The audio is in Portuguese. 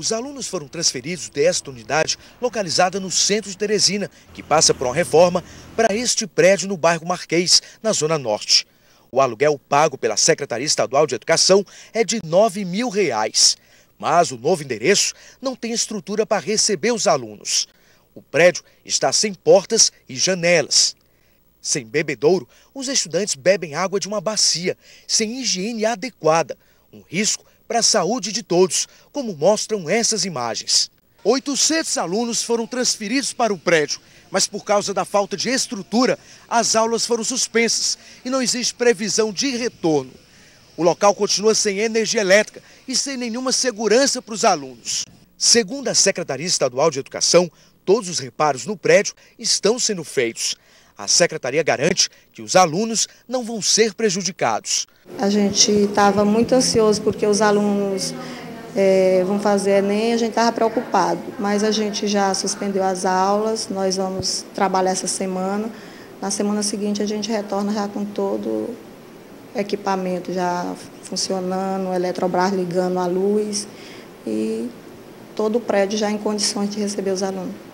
Os alunos foram transferidos desta unidade, localizada no centro de Teresina, que passa por uma reforma, para este prédio no bairro Marquês, na Zona Norte. O aluguel pago pela Secretaria Estadual de Educação é de R$ 9 mil. Reais, mas o novo endereço não tem estrutura para receber os alunos. O prédio está sem portas e janelas. Sem bebedouro, os estudantes bebem água de uma bacia, sem higiene adequada, um risco para a saúde de todos, como mostram essas imagens. 800 alunos foram transferidos para o prédio, mas por causa da falta de estrutura, as aulas foram suspensas e não existe previsão de retorno. O local continua sem energia elétrica e sem nenhuma segurança para os alunos. Segundo a Secretaria Estadual de Educação, todos os reparos no prédio estão sendo feitos. A secretaria garante que os alunos não vão ser prejudicados. A gente estava muito ansioso porque os alunos é, vão fazer Enem, a gente estava preocupado, mas a gente já suspendeu as aulas, nós vamos trabalhar essa semana. Na semana seguinte a gente retorna já com todo o equipamento já funcionando, o Eletrobras ligando a luz e todo o prédio já em condições de receber os alunos.